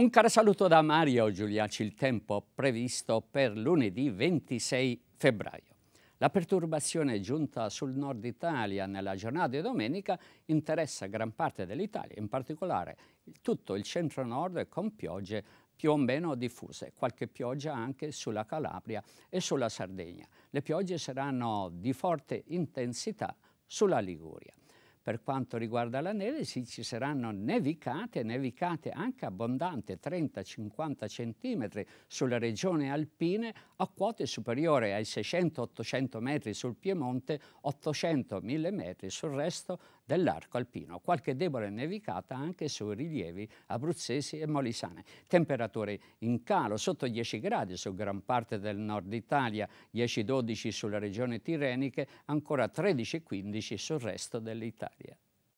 Un caro saluto da Mario Giuliaci, il tempo previsto per lunedì 26 febbraio. La perturbazione giunta sul nord Italia nella giornata di domenica interessa gran parte dell'Italia, in particolare tutto il centro-nord con piogge più o meno diffuse, qualche pioggia anche sulla Calabria e sulla Sardegna. Le piogge saranno di forte intensità sulla Liguria. Per quanto riguarda la neve, sì, ci saranno nevicate, nevicate anche abbondanti, 30-50 cm sulle regioni alpine a quote superiori ai 600-800 metri sul Piemonte, 800-1000 metri sul resto dell'arco alpino. Qualche debole nevicata anche sui rilievi abruzzesi e molisane. Temperature in calo, sotto 10 gradi su gran parte del nord Italia, 10-12 sulle regioni tirreniche, ancora 13-15 sul resto dell'Italia. that yet.